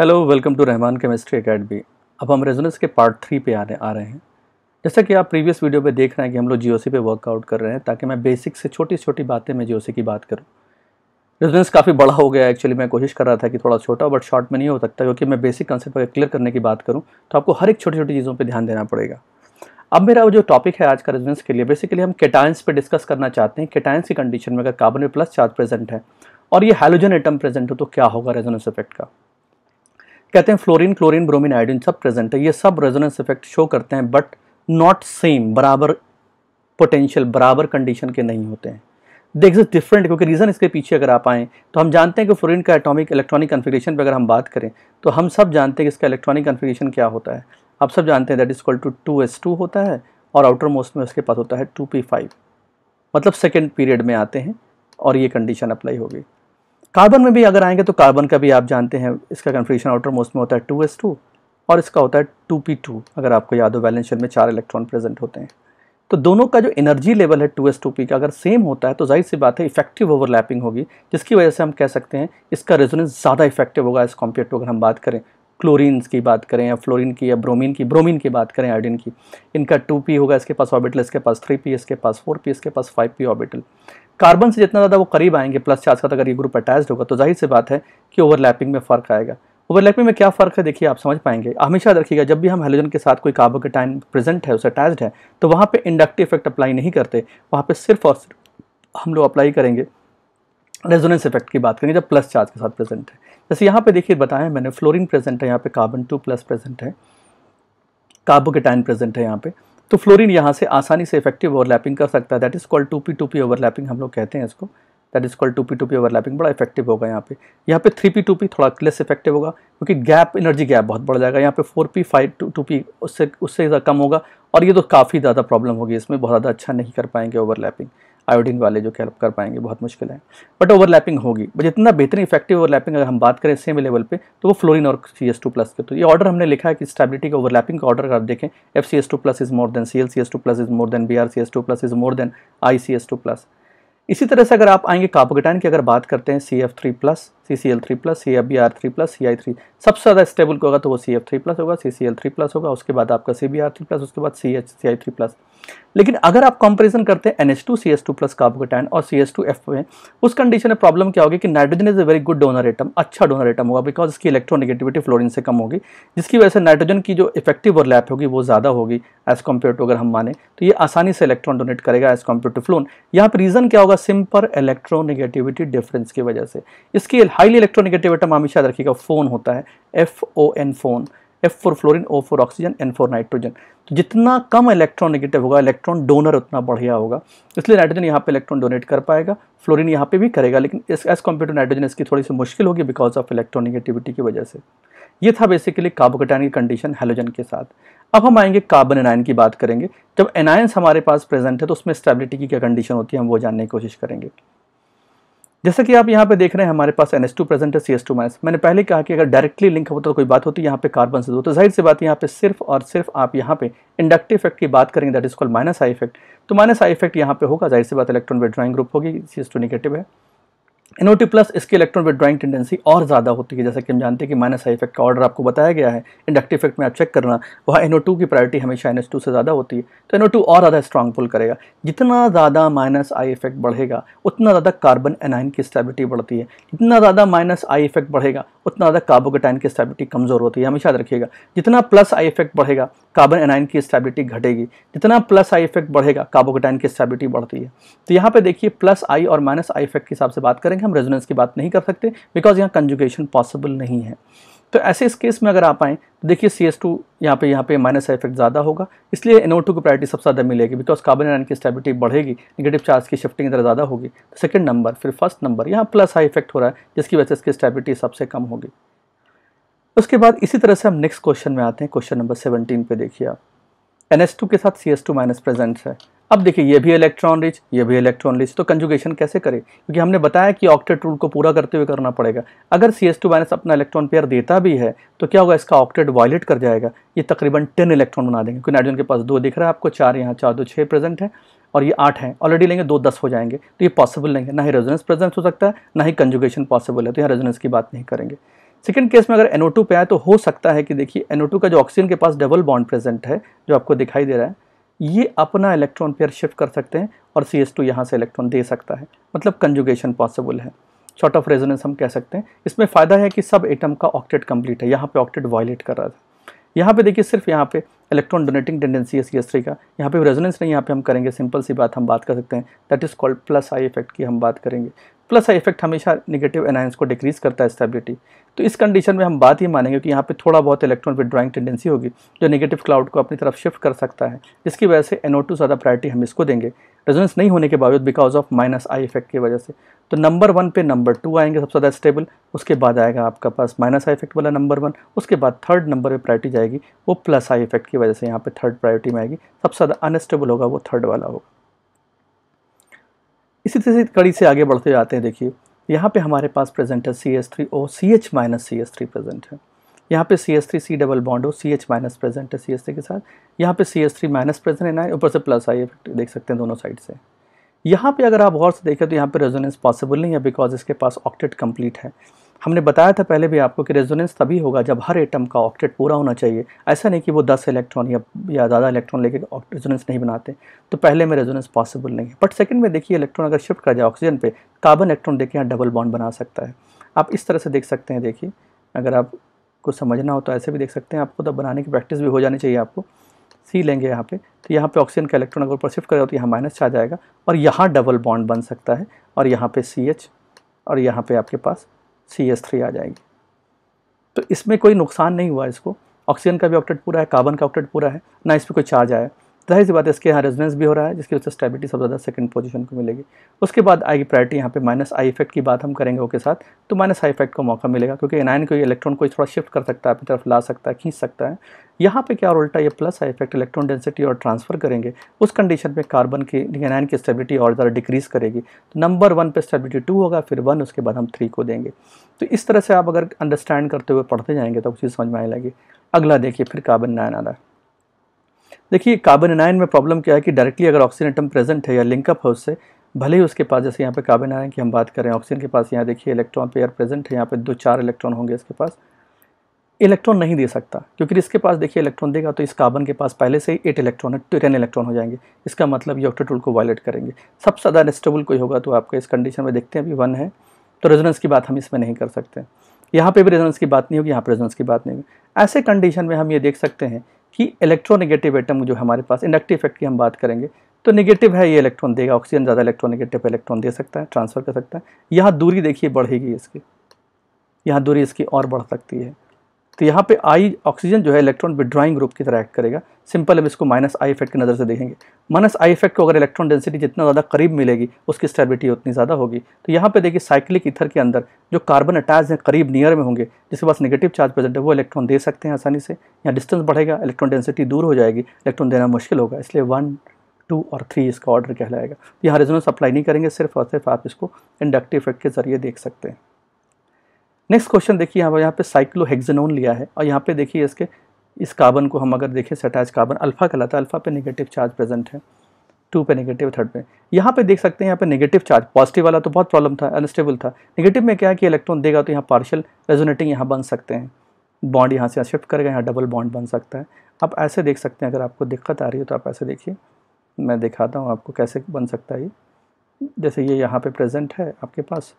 Hello welcome to Rahman chemistry academy अब हम resonance के पार्ट थ्री पे आने आ रहे हैं जैसा कि आप प्रीवियस वीडियो पे देख रहे हैं कि हम लोग जीओसी पे वर्कआउट कर रहे हैं ताकि मैं बेसिक से छोटी छोटी बातें मैं जीओसी की बात करूं रेजोनेंस काफ़ी बड़ा हो गया एक्चुअली मैं कोशिश कर रहा था कि थोड़ा छोटा बट शॉर्ट में नहीं हो सकता क्योंकि मैं बेसिक कंसेप्ट अगर क्लियर करने की बात करूँ तो आपको हर एक छोटी छोटी चीज़ों पर ध्यान देना पड़ेगा अब मेरा जो टॉपिक है आज का रेजोनेंस के लिए बेसिकली हम केटाइंस पर डिस्कस करना चाहते हैं केटाइंस की कंडीशन में अगर कार्बन में प्लस चार्ज प्रेजेंट है और ये हाइलोजन एटम प्रेजेंट हो तो क्या होगा रेजोनेंस इफेक्ट का कहते हैं फ्लोरीन क्लोरीन ब्रोमीन आयोडीन सब प्रेजेंट है ये सब रेजोनेंस इफेक्ट शो करते हैं बट नॉट सेम बराबर पोटेंशियल बराबर कंडीशन के नहीं होते हैं देख दिस डिफरेंट क्योंकि रीज़न इसके पीछे अगर आप आएँ तो हम जानते हैं कि फ्लोरीन का एटॉमिक इलेक्ट्रॉनिक कन्फिग्रेशन पर अगर हम बात करें तो हम सब जानते हैं कि इसका इलेक्ट्रॉनिक कन्फिग्रेशन क्या होता है आप सब जानते हैं that is call two two S two होता है और आउटर मोस्ट में उसके पास होता है टू पी फाइव मतलब सेकेंड पीरियड में आते हैं और ये कंडीशन अप्लाई होगी कार्बन में भी अगर आएंगे तो कार्बन का भी आप जानते हैं इसका कन्फ्यूशन आउटर मोस्ट में होता है टू एस टू और इसका होता है टू पी टू अगर आपको याद हो बैलेंस में चार इलेक्ट्रॉन प्रेजेंट होते हैं तो दोनों का जो एनर्जी लेवल है टू एस टू पी का अगर सेम होता है तो जाहिर सी बात है इफेक्टिव ओवरलैपिंग होगी जिसकी वजह से हम कह सकते हैं इसका रेजोनेंस ज़्यादा इफेक्टिव होगा एज़ कम्पेयर टू अगर हम बात करें क्लोरिन की बात करें या फ्लोरीन की या ब्रोमीन की ब्रोमीन की बात करें आयोडीन की इनका टू पी होगा इसके पास ऑर्बिटल इसके पास थ्री पी इसके पास फोर पी इसके पास फाइव पी ऑर्बिटल कार्बन से जितना ज़्यादा वो करीब आएंगे प्लस चार्ज का तो अगर ये ग्रुप अटैच होगा तो जाहिर सी बात है कि ओवरलैपिंग में फ़र्क आएगा ओवरलैपिंग में क्या फ़र्क है देखिए आप समझ पाएंगे हमेशा रखिएगा जब भी हम हेलोजन के साथ कोई टाइम प्रेजेंट है उसे अटैच्ड है तो वहाँ पर इंडक्टिव इफेक्ट अप्लाई नहीं करते वहाँ पर सिर्फ और सिर्फ हम लोग अप्लाई करेंगे रेजोनेंस इफेक्ट की बात करेंगे जब प्लस चार्ज के साथ प्रेजेंट है जैसे यहाँ पे देखिए बताया मैंने फ्लोरिन प्रेजेंट है यहाँ पे कार्बन टू प्लस प्रेजेंट है कार्बोकेटाइन प्रेजेंट है यहाँ पे तो फ्लोरीन यहाँ से आसानी से इफेक्टिव ओवरलैपिंग कर सकता है that is called two P two P overlapping हम लोग कहते हैं इसको that is called two P two P overlapping बड़ा इफेक्टिव होगा यहाँ पे यहाँ पे थ्री पी टू पी थोड़ा लेस इफेक्टिव होगा क्योंकि गैप एनर्जी गैप बहुत बढ़ जाएगा यहाँ पे four P five two two P उससे उससे कम होगा और ये तो काफ़ी ज़्यादा प्रॉब्लम होगी इसमें बहुत ज़्यादा अच्छा नहीं कर पाएंगे ओवरलैपिंग आयोडीन वाले जो हेल्प कर पाएंगे बहुत मुश्किल है बट ओवरलैपिंग होगी बट जितना बेहतरीन इफेक्टिव ओवरलैपिंग अगर हम बात करें सेम लेवल पे तो वो फ्लोरिन और सी एस टू प्लस के तो ये ऑर्डर हमने लिखा है कि स्टेबिलिटी का ओवरलैपिंग का ऑर्डर अगर देखें F C S two plus is more than C L C S two plus is more than B R C S two plus is more than I C S two plus इसी तरह से अगर आप आएंगे carbocation की अगर बात करते हैं C F three plus C C L three plus C F B R three plus C I three सबसे ज़्यादा स्टेबल होगा तो वो सी एफ थ्री प्लस होगा C C L three plus होगा उसके बाद आपका C B R three plus उसके बाद C H C I three plus लेकिन अगर आप कंपेरिजन करते हैं two S two plus carbocation और एफ में उस कंडीशन में प्रॉब्लम क्या होगी कि nitrogen is a very good donor atom अच्छा डोनर एटम होगा बिकॉज इसकी इलेक्ट्रोनेगेटिविटी फ्लोरिन से कम होगी जिसकी वजह से नाइट्रोजन की जो इफेक्टिव और लैप होगी वो ज़्यादा होगी एज कम्पेयर टू अगर हम माने तो ये आसानी से इलेक्ट्रॉन डोनेट करेगा एज कम्पेयर टू फ्लोन यहाँ पर रीज़न क्या होगा सिंपल इलेक्ट्रोनिगेटिविटी डिफरेंस की वजह से इसकी हाईली इलेक्ट्रोनिगेटिव एटम हमेशा रखिएगा फ़ोन होता है F O N phone F four fluorine O four oxygen N four nitrogen तो जितना कम इलेक्ट्रॉन नेगेटिव होगा इलेक्ट्रॉन डोनर उतना बढ़िया होगा इसलिए नाइट्रोजन यहाँ पे इलेक्ट्रॉन डोनेट कर पाएगा फ्लोरिन यहाँ पे भी करेगा लेकिन इस एज कम्पेयर टू नाइट्रोजन इसकी थोड़ी सी मुश्किल होगी बिकॉज ऑफ इलेक्ट्रॉन नेगेटिविटी की वजह से ये था बेसिकली कार्बोकटाइन की कंडीशन हेलोजन के साथ अब हम आएंगे कार्बन एनायन की बात करेंगे जब एनायंस हमारे पास प्रेजेंट है तो उसमें स्टेबिलिटी की क्या कंडीशन होती है हम वो जानने की कोशिश करेंगे जैसा कि आप यहाँ पे देख रहे हैं हमारे पास एन प्रेजेंट है सी एस मैंने पहले कहा कि अगर डायरेक्टली लिंक हो तो कोई बात होती है यहाँ पे कार्बन से दो तो जाहिर सी बात यहाँ पे सिर्फ और सिर्फ आप यहाँ पे इंडक्टिव इफेक्ट की बात करेंगे that is call minus I effect तो माइनस आई इफेक्ट यहाँ पे होगा जाहिर सी बात इलेक्ट्रॉन ड्राइंग ग्रुप होगी सी एस नेगेटिव है एनओटी प्लस इसके इलेक्ट्रॉन विड्रॉइंग टेंडेंसी और ज़्यादा होती है जैसा कि हम जानते हैं कि माइनस आई इफेक्ट का ऑर्डर आपको बताया गया है इंडक्टिव इफेक्ट में आप चेक करना वहाँ एनओ टू की प्रायोरिटी हमेशा एन टू से ज़्यादा होती है तो एनओ टू और ज़्यादा स्ट्रॉन्ग पुल करेगा जितना ज़्यादा माइनस आई इफेक्ट बढ़ेगा उतना ज़्यादा कार्बन एनाइन की स्टेबिलिटी बढ़ती है जितना ज़्यादा माइनस आई इफेक्ट बढ़ेगा उतना ज़्यादा कार्बोकेटाइन की स्टेबिलिटी कमज़ोर होती है हमेशा याद रखिएगा जितना प्लस आई इफेक्ट बढ़ेगा कार्बन एनाइन की स्टेबिलिटी घटेगी जितना प्लस आई इफेक्ट बढ़ेगा कार्बोकेटाइन की स्टेबिलिटी बढ़ती है तो यहाँ पे देखिए प्लस आई और माइनस आई इफेक्ट के हिसाब से बात करेंगे हम रेजोनेंस की बात नहीं कर सकते बिकॉज यहाँ कंजुगेशन पॉसिबल नहीं है तो ऐसे इस केस में अगर आप आएँ तो देखिए सी एस टू यहाँ पे यहाँ पर माइनस इफेक्ट ज़्यादा होगा इसलिए एनओ टू को प्रायरिटी सबसे ज़्यादा मिलेगी बिकॉज कार्बन एनाइन की स्टेबिलिटी बढ़ेगी नेगेटिव चार्ज की शिफ्टिंग इधर ज़्यादा होगी तो सेकेंड नंबर फिर फर्स्ट नंबर यहाँ प्लस आई इफेक्ट हो रहा है जिसकी वजह से इसकी स्टेबिलिटी सबसे कम होगी उसके बाद इसी तरह से हम नेक्स्ट क्वेश्चन में आते हैं क्वेश्चन नंबर सेवनटीन पे देखिए आप एन एस टू के साथ C S two minus present है अब देखिए ये भी इलेक्ट्रॉन रिच ये भी इलेक्ट्रॉन रिच तो कंजुगेशन कैसे करें क्योंकि हमने बताया कि ऑक्टेट रूल को पूरा करते हुए करना पड़ेगा अगर सी एस टू माइनस अपना इलेक्ट्रॉन पेयर देता भी है तो क्या होगा इसका ऑक्टेट वायलेट कर जाएगा ये तकरीबन टेन इलेक्ट्रॉन बना देंगे क्योंकि नाइट्रोजन के पास दो दिख रहा है आपको चार यहाँ चार दो छः प्रेजेंट है और ये आठ हैं ऑलरेडी लेंगे दो दस हो जाएंगे तो ये पॉसिबल नहीं है ना ही रेजोनेंस प्रेजेंस हो सकता है ना ही कंजुगेशन पॉसिबल है तो यहाँ रेजोनेंस की बात नहीं करेंगे सेकेंड केस में अगर NO2 पे आए तो हो सकता है कि देखिए NO2 का जो ऑक्सीजन के पास डबल बॉन्ड प्रेजेंट है जो आपको दिखाई दे रहा है ये अपना इलेक्ट्रॉन पेयर शिफ्ट कर सकते हैं और सी एस टू यहाँ से इलेक्ट्रॉन दे सकता है मतलब कंजुगेशन पॉसिबल है शॉर्ट ऑफ रेजोनेंस हम कह सकते हैं इसमें फ़ायदा है कि सब एटम का ऑक्टेट कंप्लीट है यहाँ पे ऑक्टेट वायलेट कर रहा था यहाँ पे देखिए सिर्फ यहाँ पे इलेक्ट्रॉन डोनेटिंग टेंडेंसी है सी एस थ्री का यहाँ पर रेजोनेंस नहीं यहाँ पर हम करेंगे सिंपल सी बात हम बात कर सकते हैं that is called plus I effect की हम बात करेंगे प्लस आई इफेक्ट हमेशा नेगेटिव एनायंस को डिक्रीज करता है स्टेबिलिटी तो इस कंडीशन में हम बात ही मानेंगे कि यहाँ पे थोड़ा बहुत इलेक्ट्रॉन विड्रॉइंग टेंडेंसी होगी जो नेगेटिव क्लाउड को अपनी तरफ शिफ्ट कर सकता है जिसकी वजह से एनओ ज़्यादा प्रायरिटी हम इसको देंगे रेजोनेंस नहीं होने के बावजूद because of minus I effect की वजह से तो नंबर वन पे नंबर टू आएंगे सबसे ज़्यादा स्टेबल उसके बाद आएगा आपका पास माइनस आई इफेक्ट वाला नंबर वन उसके बाद थर्ड नंबर पे प्रायरिटी जाएगी वो प्लस आई इफेक्ट की वजह से यहाँ पे थर्ड प्रायोरिटी में आएगी सबसे ज़्यादा अनस्टेबल होगा वो थर्ड वाला होगा इसी तरह से कड़ी से आगे बढ़ते जाते हैं देखिए यहाँ पे हमारे पास प्रेजेंट है C S three O C H minus C S three present है यहाँ पे C S three C double bond हो सी एच माइनस प्रेजेंट है सी एस थ्री के साथ यहाँ पे C S three minus present है ना ऊपर से प्लस आई इफेक्ट देख सकते हैं दोनों साइड से यहाँ पे अगर आप गौर से देखें तो यहाँ पे रेजोनेंस पॉसिबल नहीं है बिकॉज इसके पास ऑक्टेट कंप्लीट है हमने बताया था पहले भी आपको कि रेजोनेंस तभी होगा जब हर एटम का ऑक्टेट पूरा होना चाहिए ऐसा नहीं कि वो 10 इलेक्ट्रॉन या या ज़्यादा इलेक्ट्रॉन लेके रेजोनेंस नहीं बनाते तो पहले में रेजोनेंस पॉसिबल नहीं है बट सेकंड में देखिए इलेक्ट्रॉन अगर शिफ्ट कर जाए ऑक्सीजन पे कार्बन इलेक्ट्रॉन देखिए यहाँ डबल बॉन्ड बना सकता है आप इस तरह से देख सकते हैं देखिए अगर आपको समझना हो तो ऐसे भी देख सकते हैं आपको तो बनाने की प्रैक्टिस भी हो जानी चाहिए आपको सी लेंगे यहाँ पे तो यहाँ पे ऑक्सीजन का इलेक्ट्रॉन अगर ऊपर शिफ्ट करेगा तो यहाँ माइनस आ जाएगा और यहाँ डबल बॉन्ड बन सकता है और यहाँ पर सी एच और यहाँ पे आपके पास सी एस थ्री आ जाएगी तो इसमें कोई नुकसान नहीं हुआ इसको ऑक्सीजन का भी ऑक्टेट पूरा है कार्बन का ऑक्टेट पूरा है ना इस पर कोई चार्ज आया जाहिर सी बात है इसके यहाँ रेजोनेंस भी हो रहा है जिसकी वजह से स्टेबिलिटी सबसे ज़्यादा सेकंड पोजीशन को मिलेगी उसके बाद आएगी प्रायरिटी यहाँ पे माइनस आई इफेक्ट की बात हम करेंगे ओके साथ तो माइनस आई इफेक्ट को मौका मिलेगा क्योंकि एनायन को ये इलेक्ट्रॉन को थोड़ा शिफ्ट कर सकता है अपनी तरफ ला सकता है खींच सकता है यहाँ पे क्या उल्टा ये plus I effect electron density और ट्रांसफर करेंगे उस कंडीशन में कार्बन की एनायन की स्टेबिलिटी और ज़्यादा डिक्रीज़ करेगी तो नंबर वन पर स्टेबिलिटी टू होगा फिर वन उसके बाद हम थ्री को देंगे तो इस तरह से आप अगर अंडरस्टैंड करते हुए पढ़ते जाएंगे तो कुछ चीज़ समझ में आने लगे अगला देखिए फिर कार्बन नायन आ रहा है देखिए कार्बन एनायन में प्रॉब्लम क्या है कि डायरेक्टली अगर ऑक्सीजन एटम प्रेजेंट है या लिंकअप है उससे भले ही उसके पास जैसे यहाँ पे कार्बन आयन की हम बात करें ऑक्सीजन के पास यहाँ देखिए इलेक्ट्रॉन पेयर प्रेजेंट है यहाँ पे दो चार इलेक्ट्रॉन होंगे इसके पास इलेक्ट्रॉन नहीं दे सकता क्योंकि इसके पास देखिए इलेक्ट्रॉन देगा तो इस कार्बन के पास पहले से ही एट इलेक्ट्रॉन है टेन इलेक्ट्रॉन हो जाएंगे इसका मतलब ये ऑक्टेट्रोल को वायलेट करेंगे सबसे ज़्यादा अनस्टेबल कोई होगा तो आपका इस कंडीशन में देखते हैं अभी वन है तो रेजोनेंस की बात हम इसमें नहीं कर सकते यहाँ पर भी रेजोनेंस की बात नहीं होगी यहाँ पर रेजोनेंस की बात नहीं होगी ऐसे कंडीशन में हम ये देख सकते हैं कि इलेक्ट्रोनेगेटिव एटम जो हमारे पास इंडक्टिव इफेक्ट की हम बात करेंगे तो निगेटिव है ये इलेक्ट्रॉन देगा ऑक्सीजन ज़्यादा इलेक्ट्रोनिगेटिव इलेक्ट्रॉन दे सकता है ट्रांसफ़र कर सकता है यहाँ दूरी देखिए बढ़ेगी इसकी यहाँ दूरी इसकी और बढ़ सकती है तो यहाँ पे आई ऑक्सीजन जो है इलेक्ट्रॉन विड्राइंग ग्रुप की तरह एक्ट करेगा सिंपल हम इसको माइनस आई इफेक्ट की नज़र से देखेंगे माइनस आई इफेक्ट को अगर इलेक्ट्रॉन डेंसिटी जितना ज़्यादा करीब मिलेगी उसकी स्टेबिलिटी उतनी ज़्यादा होगी तो यहाँ पे देखिए साइक्लिक इथर के अंदर जो कार्बन अटैच हैं करीब नियर में होंगे जिसके पास नेगेटिव चार्ज प्रेजेंट है वो इलेक्ट्रॉन दे सकते हैं आसानी से या डिस्टेंस बढ़ेगा इलेक्ट्रॉन डेंसिटी दूर हो जाएगी इलेक्ट्रॉन देना मुश्किल होगा इसलिए वन टू और थ्री इसका ऑर्डर कहलाएगा तो यहाँ रिजनल सप्लाई नहीं करेंगे सिर्फ और सिर्फ आप इसको इंडक्टिव इफेक्ट के जरिए देख सकते हैं नेक्स्ट क्वेश्चन देखिए यहाँ पर यहाँ पे साइक्लोहेक्जेनोन लिया है और यहाँ पे देखिए इसके इस कार्बन को हम अगर देखें सटैच कार्बन अल्फा कहलाता है अल्फा पे नेगेटिव चार्ज प्रेजेंट है टू पे नेगेटिव थर्ड पे यहाँ पे देख सकते हैं यहाँ पे नेगेटिव चार्ज पॉजिटिव वाला तो बहुत प्रॉब्लम था अनस्टेबल था नेगेटिव में क्या है कि इलेक्ट्रॉन देगा तो यहाँ पार्शियल रेजोनेटिंग यहाँ बन सकते हैं बॉन्ड यहाँ से शिफ्ट करेगा यहाँ डबल बॉन्ड बन सकता है आप ऐसे देख सकते हैं अगर आपको दिक्कत आ रही है तो आप ऐसे देखिए मैं दिखाता हूँ आपको कैसे बन सकता है ये जैसे ये यहाँ पर प्रेजेंट है आपके पास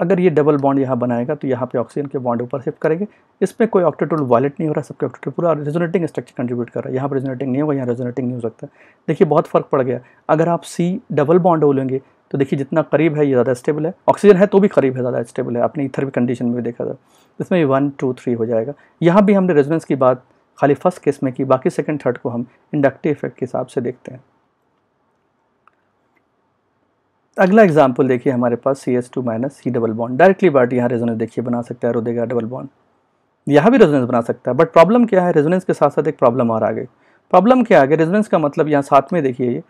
अगर ये डबल बॉन्ड यहाँ बनाएगा तो यहाँ पे ऑक्सीजन के बॉन्ड ऊपर शिफ्ट करेंगे इसमें कोई ऑक्टेटोल वॉलेट नहीं हो रहा सबके ऑक्टेटोल पूरा रेजोनेटिंग स्ट्रक्चर कंट्रीब्यूट कर रहा है यहाँ पर रेजोनेटिंग नहीं होगा यहाँ रेजोनेटिंग नहीं हो सकता देखिए बहुत फर्क पड़ गया अगर आप सी डबल बॉन्ड लेंगे तो देखिए जितना करीब है ये ज़्यादा स्टेबल है ऑक्सीजन है तो भी करीब है ज़्यादा स्टेबल है अपने इथर भी कंडीशन में भी देखा था इसमें वन टू थ्री हो जाएगा यहाँ भी हमने रेजोनेंस की बात खाली फर्स्ट केस में की बाकी सेकेंड थर्ड को हम इंडक्टिव इफेक्ट के हिसाब से देखते हैं अगला एग्जाम्पल देखिए हमारे पास C S two minus C double bond directly बार्ट यहाँ रेजोनेंस देखिए बना सकता है रोदेगा डबल बॉन्ड यहाँ भी रेजोनेंस बना सकता है बट प्रॉब्लम क्या है रेजोनेंस के साथ साथ एक प्रॉब्लम और आ गई प्रॉब्लम क्या आ गई रेजोनेंस का मतलब यहाँ साथ में देखिए ये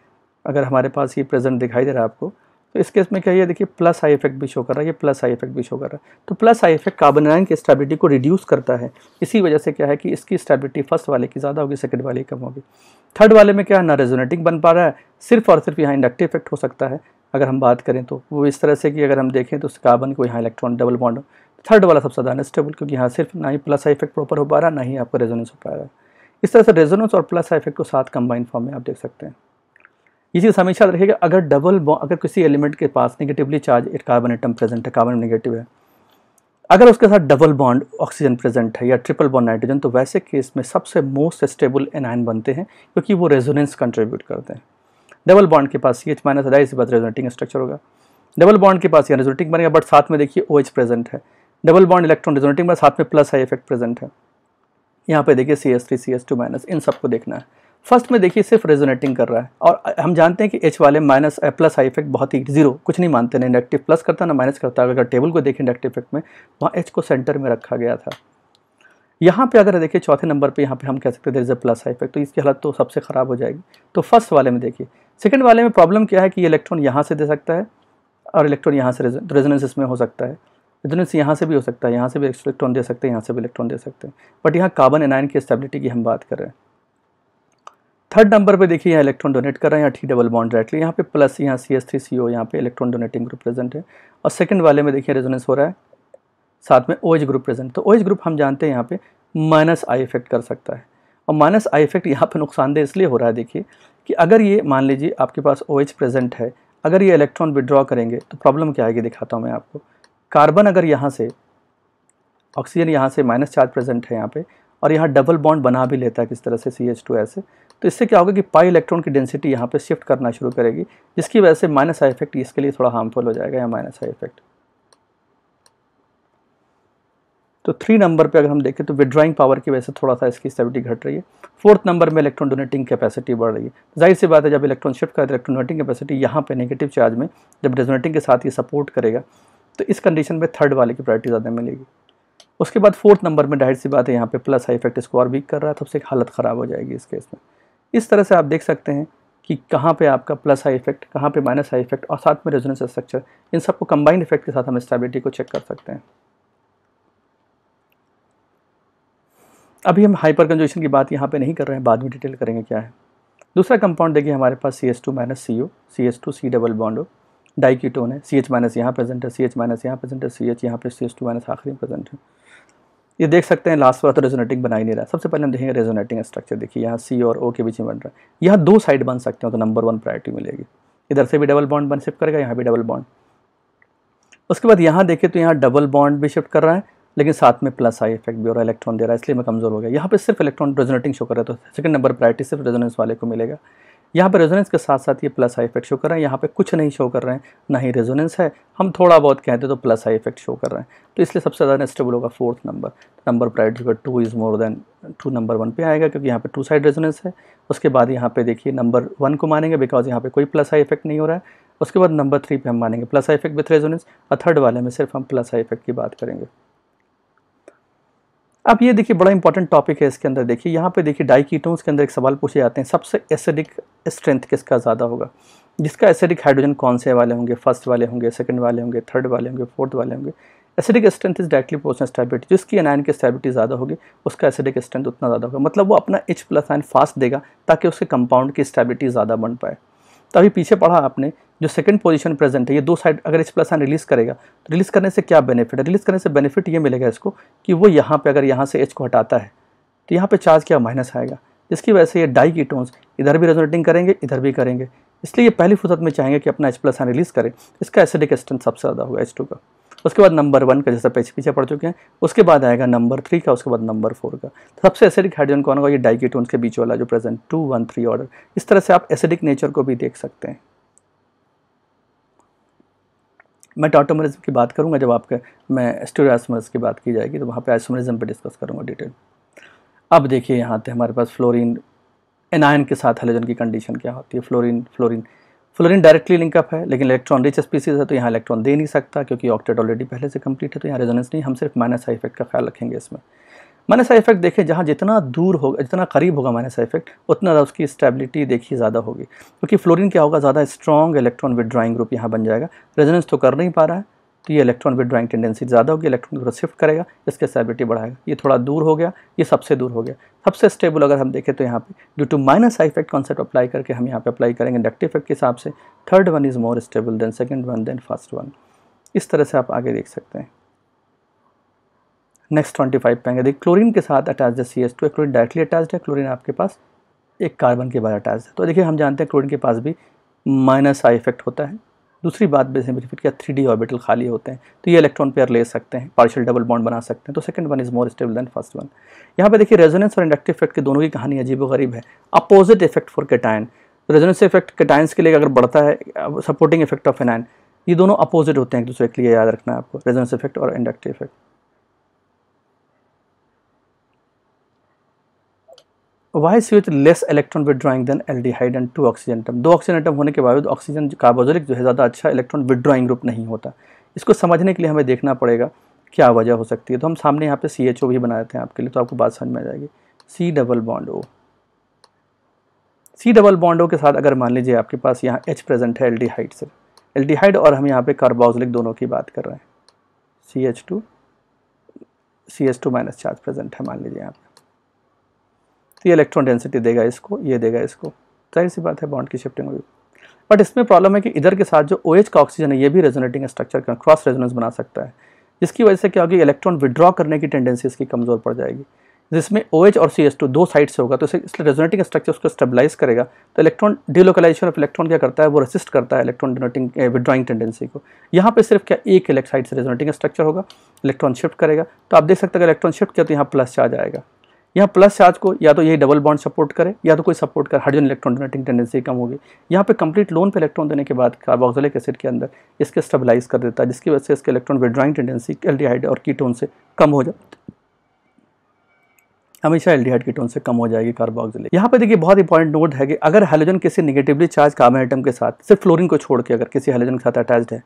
अगर हमारे पास ये प्रेजेंट दिखाई दे रहा है आपको तो इस केस में क्या ये देखिए प्लस आई इफेक्ट भी शो कर रहा है ये प्लस आई इफेक्ट भी शो कर रहा है तो plus I effect carbon ion की स्टेबिलिटी को रिड्यूस करता है इसी वजह से क्या है कि इसकी स्टेबिलिटी फर्स्ट वाले की ज़्यादा होगी सेकंड वाले की कम होगी थर्ड वाले में क्या है ना रेजोनेटिंग बन पा रहा है सिर्फ और सिर्फ यहाँ इंडक्टिव इफेक्ट हो सकता है अगर हम बात करें तो वो इस तरह से कि अगर हम देखें तो उस कार्बन को यहाँ इलेक्ट्रॉन डबल बॉन्ड थर्ड वाला सबसे ज़्यादा अनस्टेबल क्योंकि यहाँ सिर्फ ना ही प्लस इफेक्ट प्रॉपर हो पा रहा ना ही आपका रेजोनेंस हो पा रहा है इस तरह से रेजोनेंस और प्लस इफेक्ट को साथ कंबाइन फॉर्म में आप देख सकते हैं ये चीज़ हमेशा रखिएगा अगर डबल अगर किसी एलिमेंट के पास नेगेटिवली चार्ज एक कार्बन एटम प्रेजेंट है कार्बन नेगेटिव है अगर उसके साथ डबल बॉन्ड ऑक्सीजन प्रेजेंट है या ट्रिपल बॉन्ड नाइट्रोजन तो वैसे केस में सबसे मोस्ट स्टेबल एनायन बनते हैं क्योंकि वो रेजोनेंस कंट्रीब्यूट करते हैं डबल बॉन्ड के पास सी एच माइनस अदाई इसी बात रेजोनेटिंग स्ट्रक्चर होगा डबल बॉन्ड के पास यहाँ रेजोनेटिंग बनेगा बट साथ में देखिए ओ एच प्रेजेंट है डबल बॉन्ड इलेक्ट्रॉन रेजोनेटिंग बना साथ में प्लस आई इफेक्ट प्रेजेंट है यहाँ पे देखिए C S three C S two minus इन सबको देखना है फर्स्ट में देखिए सिर्फ रेजोनेटिंग कर रहा है और हम जानते हैं कि एच वाले माइनस प्लस आई इफेक्ट बहुत ही जीरो कुछ नहीं मानते ना इंडक्टिव प्लस करता ना माइनस करता अगर टेबल को देखें इंडक्टिव इफेक्ट में वहाँ एच को सेंटर में रखा गया था यहाँ पे अगर देखिए चौथे नंबर पे यहाँ पे हम कह सकते हैं there is a plus I effect तो इसकी हालत तो सबसे ख़राब हो जाएगी तो फर्स्ट वाले में देखिए सेकेंड वाले में प्रॉब्लम क्या है कि इलेक्ट्रॉन यहाँ से दे सकता है और इलेक्ट्रॉन यहाँ से तो रेजोनेंस इसमें हो सकता है रेजोनेंस यहाँ से भी हो सकता है यहाँ से भी इलेक्ट्रॉन दे सकते हैं यहाँ से भी इलेक्ट्रॉन दे सकते हैं बट यहाँ कार्बन एनाइन की स्टेबिलिटी की हम बात कर रहे हैं थर्ड नंबर पे देखिए यहाँ इलेक्ट्रॉन डोनेट कर रहे हैं यहाँ टी डबल बॉन्ड डायरेक्टली यहाँ पे प्लस यहाँ सी एस थ्री सी ओ यहाँ पे इलेक्ट्रॉन डोनेटिंग ग्रुप प्रेजेंट है और सेकंड वाले में देखिए रेजोनेंस हो रहा है साथ में ओ एच ग्रुप प्रेजेंट तो ओ एच ग्रुप हम जानते हैं यहाँ पे माइनस आई इफेक्ट कर सकता है और माइनस आई इफेक्ट यहाँ पे नुकसानदेह इसलिए हो रहा है देखिए कि अगर ये मान लीजिए आपके पास ओ OH प्रेजेंट है अगर ये इलेक्ट्रॉन विड्रॉ करेंगे तो प्रॉब्लम क्या आएगी दिखाता हूँ मैं आपको कार्बन अगर यहाँ से ऑक्सीजन यहाँ से माइनस चार्ज प्रेजेंट है यहाँ पे और यहाँ डबल बॉन्ड बना भी लेता है किस तरह से सी एच टू ऐसे तो इससे क्या होगा कि पाई इलेक्ट्रॉन की डेंसिटी यहाँ पे शिफ्ट करना शुरू करेगी जिसकी वजह से माइनस आई इफेक्ट इसके लिए थोड़ा हार्मफुल हो जाएगा या माइनस आई इफेक्ट तो थ्री नंबर पे अगर हम देखें तो विड्रॉइंग पावर की वजह से थोड़ा सा इसकी स्टेबिलिटी घट रही है फोर्थ नंबर में इलेक्ट्रॉन डोनेटिंग कैपेसिटी बढ़ रही है जाहिर सी बात है जब इलेक्ट्रॉन शिफ्ट करें तो इलेक्ट्रॉन डोनेटिंग कैपेसिटी यहाँ पे नेगेटिव चार्ज में जब डेजोनेटिंग के साथ ये सपोर्ट करेगा तो इस कंडीशन में थर्ड वाले की प्रायरिटी ज़्यादा मिलेगी उसके बाद फोर्थ नंबर में डायर सी बात है यहाँ पर प्लस हाई इफेक्ट इसको और वीक कर रहा है तो उससे हालत ख़राब हो जाएगी इस केस में इस तरह से आप देख सकते हैं कि कहाँ पे आपका प्लस हाई इफेक्ट कहाँ पे माइनस हाई इफेक्ट और साथ में रेजोनेंस स्ट्रक्चर इन सबको कंबाइंड इफेक्ट के साथ हम स्टेबिलिटी को चेक कर सकते हैं अभी हम हाइपर कंजोशन की बात यहाँ पे नहीं कर रहे हैं बाद में डिटेल करेंगे क्या है दूसरा कंपाउंड देखिए हमारे पास C S two minus C O C S two C double बॉन्डो टोन है सी एच माइनस यहाँ प्रेजेंट है सी एच माइनस यहाँ प्रेजेंट है सी एच यहाँ पे सी एस टू माइनस आखिरी प्रेजेंट है ये देख सकते हैं लास्ट वाला तो रेजोनेटिंग बना ही नहीं रहा सबसे पहले हम देखेंगे रेजोनेटिंग स्ट्रक्चर देखिए यहाँ सी और ओ के बीच में बन रहा है यहाँ दो साइड बन सकते हैं तो नंबर वन प्रायोरिटी मिलेगी इधर से भी डबल बॉन्ड बन शिफ्ट करेगा यहाँ भी डबल बॉन्ड उसके बाद यहाँ देखिए तो यहाँ डबल बॉन्ड भी शिफ्ट कर रहा है लेकिन साथ में प्लस आई इफेक्ट भी और इलेक्ट्रॉन दे रहा है इसलिए मैं कमज़ोर हो गया यहाँ पे सिर्फ इलेक्ट्रॉन रेजोनेटिंग शो कर रहा है तो सेकंड नंबर प्रायरिटी सिर्फ रेजोनेंस वाले को मिलेगा यहाँ पर रेजोनेंस के साथ साथ ये प्लस आई इफेक्ट शो कर रहे हैं यहाँ पे कुछ नहीं शो कर रहे हैं ना ही रेजोनेंस है हम थोड़ा बहुत कहते तो प्लस आई इफेक्ट शो कर रहे हैं तो इसलिए सबसे ज़्यादा स्टेबल होगा फोर्थ नंबर नंबर प्रायरिटी पर two is more than two number one पे आएगा क्योंकि यहाँ पे टू साइड रेजोनेंस है उसके बाद यहाँ पे देखिए नंबर वन को मानेंगे बिकॉज यहाँ पे कोई प्लस आई इफेक्ट नहीं हो रहा है उसके बाद नंबर थ्री पे हम मानेंगे plus I effect with resonance और थर्ड वाले में सिर्फ हम प्लस आई इफेक्ट की बात करेंगे अब ये देखिए बड़ा इंपॉर्टेंट टॉपिक है इसके अंदर देखिए यहाँ पे देखिए डाइकीटोन्स के अंदर एक सवाल पूछे जाते हैं सबसे एसिडिक स्ट्रेंथ किसका ज़्यादा होगा जिसका एसिडिक हाइड्रोजन कौन से वाले होंगे फर्स्ट वाले होंगे सेकंड वाले होंगे थर्ड वाले होंगे फोर्थ वाले होंगे acidic strength is directly post stability जिसकी एनाइन की स्टेबिलिटी ज़्यादा होगी उसका एसिडिक स्ट्रेंथ उतना ज़्यादा होगा मतलब वो अपना एच प्लस आइन फास्ट देगा ताकि उसके कंपाउंड की स्टेबिलिटी ज़्यादा बन पाए तो अभी पीछे पढ़ा आपने जो सेकंड पोजीशन प्रेजेंट है ये दो साइड अगर एच प्लस आन रिलीज करेगा तो रिलीज करने से क्या बेनिफिट है रिलीज करने से बेनिफिट ये मिलेगा इसको कि वो यहाँ पे अगर यहाँ से एच को हटाता है तो यहाँ पे चार्ज क्या माइनस आएगा जिसकी वजह से ये डाई की टोन्स इधर भी रेजोनेटिंग करेंगे इधर भी करेंगे इसलिए ये पहली फुर्सत में चाहेंगे कि अपना एच प्लस आन रिलीज करें इसका एसिडिक एस्टेंट सबसे ज़्यादा होगा एच का उसके बाद नंबर वन का जैसा पेज पीछे पड़ चुके हैं उसके बाद आएगा नंबर थ्री का उसके बाद नंबर फोर का तो सबसे एसिडिक हाइड्रोजन कौन होगा ये डाइकेटोन के बीच वाला जो present two one three order इस तरह से आप एसिडिक नेचर को भी देख सकते हैं मैं टॉटोमरिज्म की बात करूंगा जब आपके मैं स्टोरासमर्स की बात की जाएगी तो वहाँ पर आइसोमरिज्म पर डिस्कस करूँगा डिटेल अब देखिए यहाँ पे हमारे पास फ्लोरिन एनायन के साथ हेलोजन की कंडीशन क्या होती है fluorine fluorine fluorine directly link up है लेकिन इलेक्ट्रॉन रिच स्पीसीज है तो यहाँ इलेक्ट्रॉन दे नहीं सकता क्योंकि ऑक्टेट ऑलरेडी पहले से कंप्लीट है तो यहाँ रेजोनेंस नहीं हम सिर्फ माइनस आई इफेक्ट का ख्याल रखेंगे इसमें माइनस आई इफेक्ट देखें जहाँ जितना दूर होगा जितना करीब होगा माइनस आई इफेक्ट उतना ज़्यादा उसकी स्टेबिलिटी देखिए ज़्यादा होगी क्योंकि फ्लोरिन क्या होगा ज़्यादा स्ट्रॉन्ग इलेक्ट्रॉन विद ग्रुप यहाँ बन जाएगा रेजोनेंस तो कर नहीं पा रहा है तो ये इलेक्ट्रॉन पे ड्राइंग टेंडेंसी ज़्यादा होगी इलेक्ट्रॉन थोड़ा शिफ्ट करेगा इसके स्टेबिलिटी बढ़ाएगा ये थोड़ा दूर हो गया ये सबसे दूर हो गया सबसे स्टेबल अगर हम देखें तो यहाँ पे due to minus I effect concept apply करके हम यहाँ पे अप्लाई करेंगे इंडक्टिव इफेक्ट के हिसाब से third one is more stable than second one than first one इस तरह से आप आगे देख सकते हैं नेक्स्ट ट्वेंटी फाइव पाएंगे देखिए क्लोरीन के साथ अटैच है C S two chlorine chlorine directly attach है क्लोरीन आपके पास एक कार्बन के बाद अटैच है तो देखिए हम जानते हैं क्लोरीन के पास भी माइनस आई इफेक्ट होता है दूसरी बात बेस बेनिफिट क्या थ्री डी ऑर्बिटल खाली होते हैं तो ये इलेक्ट्रॉन पेयर ले सकते हैं पार्शियल डबल बॉन्ड बना सकते हैं तो second one is more stable than first one यहाँ पे देखिए रेजोनेंस और इंडक्टिव इफेक्ट की दोनों की कहानी अजीब गरीब है opposite effect for cation resonance effect cations के लिए अगर बढ़ता है सपोर्टिंग इफेक्ट ऑफ एनायन ये दोनों अपोजिट होते हैं एक दूसरे के लिए याद रखना है आपको रेजोनेंस इफेक्ट और inductive effect Y C H less electron aldehyde and two oxygen atom दो ऑक्सीजन एटम होने के बावजूद ऑक्सीजन कार्बोजोलिक जो है ज़्यादा अच्छा इलेक्ट्रॉन विड्रॉइंग ग्रुप नहीं होता इसको समझने के लिए हमें देखना पड़ेगा क्या वजह हो सकती है तो हम सामने यहाँ पे सी एच ओ भी बना देते हैं आपके लिए तो आपको बात समझ में आ जाएगी C double bond O C double bond O के साथ अगर मान लीजिए आपके पास यहाँ एच प्रेजेंट है एल डी हाइड से एल डी हाइड और हम यहाँ पे कार्बोजोलिक दोनों की बात कर रहे हैं C H two C H two minus charge present है मान लीजिए यहाँ पर तो ये इलेक्ट्रॉन डेंसिटी देगा इसको ये देगा इसको जाहिर सी बात है बॉन्ड की शिफ्टिंग होगी बट इसमें प्रॉब्लम है कि इधर के साथ जो ओ OH का ऑक्सीजन है ये भी रेजोनेटिंग स्ट्रक्चर का क्रॉस रेजोनेंस बना सकता है जिसकी वजह से क्या होगी इलेक्ट्रॉन विड्रॉ करने की टेंडेंसी इसकी कमज़ोर पड़ जाएगी जिसमें ओ OH और सी एस टू दो साइड से होगा तो इसलिए रेजोनेटिंग स्ट्रक्चर उसको स्टेबलाइज करेगा तो इलेक्ट्रॉन डिलोकलाइजेशन ऑफ इलेक्ट्रॉन क्या करता है वो रेसिस्ट करता है इलेक्ट्रॉन डोनेटिंग विड्रॉइंग टेंडेंसी को यहाँ पर सिर्फ क्या एक इलेक्ट्राइड साइड से रेजोनेटिंग स्ट्रक्चर होगा इलेक्ट्रॉन शिफ्ट करेगा तो आप देख सकते हैं अगर इलेक्ट्रॉन शिफ्ट किया तो यहाँ प्लस चार्ज आएगा यहाँ प्लस चार्ज को या तो यही डबल बॉन्ड सपोर्ट करे या तो कोई सपोर्ट कर हाइड्रोजन इलेक्ट्रॉन डोनेटिंग टेंडेंसी कम होगी यहाँ पे कंप्लीट लोन पे इलेक्ट्रॉन देने के बाद कार्बोक्सिलिक एसिड के अंदर इसके स्टेबलाइज कर देता है जिसकी वजह से इसके इलेक्ट्रॉन विड्राइंग टेंडेंसी एल और कीटोन से कम हो जाती हमेशा एल कीटोन से कम हो जाएगी कार्बोक्सिलिक यहाँ पे देखिए बहुत इंपॉर्टेंट नोट है कि अगर हाइड्रोजन किसी निगेटिवली चार्ज कार्बन आइटम के साथ सिर्फ फ्लोरिन को छोड़ के अगर किसी हाइड्रोजन के साथ अटैच्ड है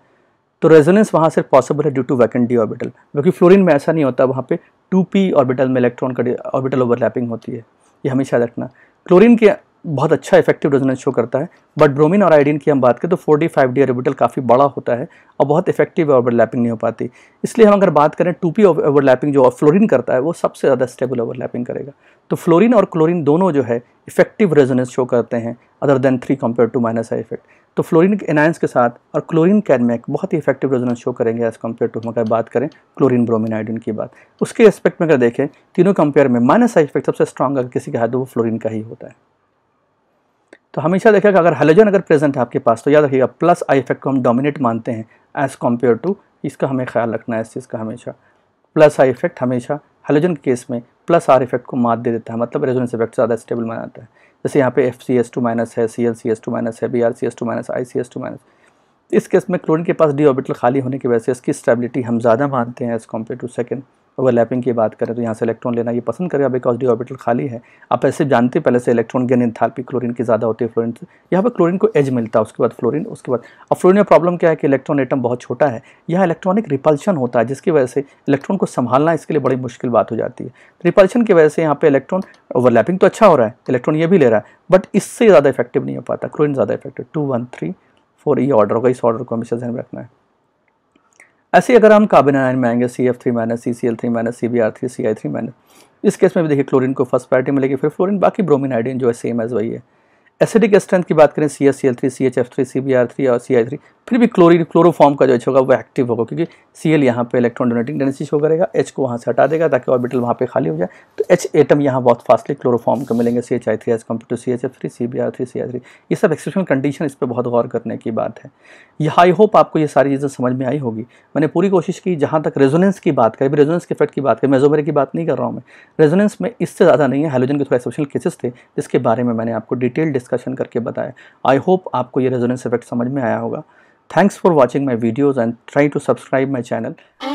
तो रेजोनेंस वहाँ से पॉसिबल है due to vacant D orbital क्योंकि फ्लोरीन में ऐसा नहीं होता वहाँ पे टू पी ऑर्बिटल में इलेक्ट्रॉन का ऑर्बिटल ओवरलैपिंग होती है ये हमेशा रखना क्लोरीन के बहुत अच्छा इफेक्टिव रेजोनेंस शो करता है बट ब्रोमीन और आयोडीन की हम बात करें तो फोर्टी फाइव डी ऑर्बिटल काफ़ी बड़ा होता है और बहुत इफेक्टिव ओवरलैपिंग नहीं हो पाती इसलिए हम अगर बात करें टू पी ओवरलैपिंग जो फ्लोरीन करता है वो सबसे ज़्यादा स्टेबल ओवरलैपिंग करेगा तो फ्लोरीन और क्लोरीन दोनों जो है इफेक्टिव रेजोनेंस शो करते हैं other than three compare to minus I effect तो फ्लोरिन एनायंस के साथ और क्लोरीन कैडमैक बहुत ही इफेक्टिव रेजोनेंस शो करेंगे एज़ कम्पेयर टू हम अगर बात करें क्लोरीन ब्रोमिन आयोडीन की बात उसके एस्पेक्ट में अगर देखें तीनों कंपेयर में माइनस साइड इफेक्ट सबसे स्ट्रॉग अगर किसी का है तो वो फ्लोरिन का ही होता है तो हमेशा देखेगा अगर हलोजन अगर प्रेजेंट है आपके पास तो याद रखिएगा प्लस आई इफेक्ट को हम डोमिनेट मानते हैं एज़ कम्पेयर टू इसका हमें ख्याल रखना है इस चीज़ का हमेशा प्लस आई इफेक्ट हमेशा हेलोजन केस में प्लस आर इफेक्ट को मात दे देता है मतलब रेजोनेंस इफेक्ट ज़्यादा स्टेबल माना जाता है जैसे यहाँ पे F C S two minus है C L C S two minus है B R C S two minus I C S two minus इस केस में क्लोरीन के पास डी ऑर्बिटल खाली होने की वजह से इसकी स्टेबिलिटी हम ज़्यादा मानते हैं as compare to second overlapping की बात करें तो यहाँ से इलेक्ट्रॉन लेना ये पसंद करेगा बिकॉज डी ऑर्बिटल खाली है आप ऐसे जानते पहले से इलेक्ट्रॉन गेन इंथाल्पी क्लोरीन की ज़्यादा होती है फ्लोरीन से यहाँ पर क्लोरीन को एज मिलता है उसके बाद फ्लोरीन उसके बाद अब फ्लोरीन में प्रॉब्लम क्या है कि इलेक्ट्रॉन एटम बहुत छोटा है यहाँ इलेक्ट्रॉनिक रिपल्शन होता है जिसकी वजह से इलेक्ट्रॉन को संभालना इसके लिए बड़ी मुश्किल बात हो जाती है रिपल्शन की वजह से यहाँ पर इलेक्ट्रॉन ओवरलैपिंग तो अच्छा हो रहा है इलेक्ट्रॉन ये भी ले रहा है बट इससे ज़्यादा इफेक्टिव नहीं हो पाता क्लोरीन ज़्यादा effective two one three four ये ऑर्डर होगा इस ऑर्डर को हमेशा ध्यान में रखना है ऐसे अगर हम कार्बन आयन में आएंगे C F three minus C C L three minus C B R three C I three minus इस केस में भी देखिए क्लोरीन को फर्स्ट प्रायरिटी मिलेगी फिर फ्लोरीन बाकी ब्रोमिन आइडिन जो है सेम एज वही है एसिडिक स्ट्रेंथ की बात करें C S C L three C H F three C B R three और सी आई थ्री फिर भी क्लोरीन क्लोरोफॉर्म का जो एच होगा वो एक्टिव होगा क्योंकि सी एल यहाँ पर इलेक्ट्रॉन डोनेटिंग डेंसिटी शो करेगा एच को वहाँ से हटा देगा ताकि ऑर्बिटल वहाँ पे खाली हो जाए तो एच एटम यहाँ बहुत फास्टली क्लोरोफॉर्म का मिलेंगे C H I three as compare to C H F three C B R three C R three ये सब एक्सेप्शनल कंडीशन इस पर बहुत गौर करने की बात है यह आई होप आपको ये सारी चीज़ें समझ में आई होगी मैंने पूरी कोशिश की जहाँ तक रेजोनेंस की बात करें रेजोनेंस के इफेक्ट की बात करें मेजोमेरे की बात नहीं कर रहा हूँ मैं रेजोनेंस में इससे ज़्यादा नहीं है हेलोजन के थोड़ा एक्सेप्शनल केसेस थे जिसके बारे में मैंने आपको डिटेल डिस्कशन करके बताया आई होप आपको ये रेजोनेंस इफेक्ट समझ में आया होगा Thanks for watching my videos and try to subscribe my channel.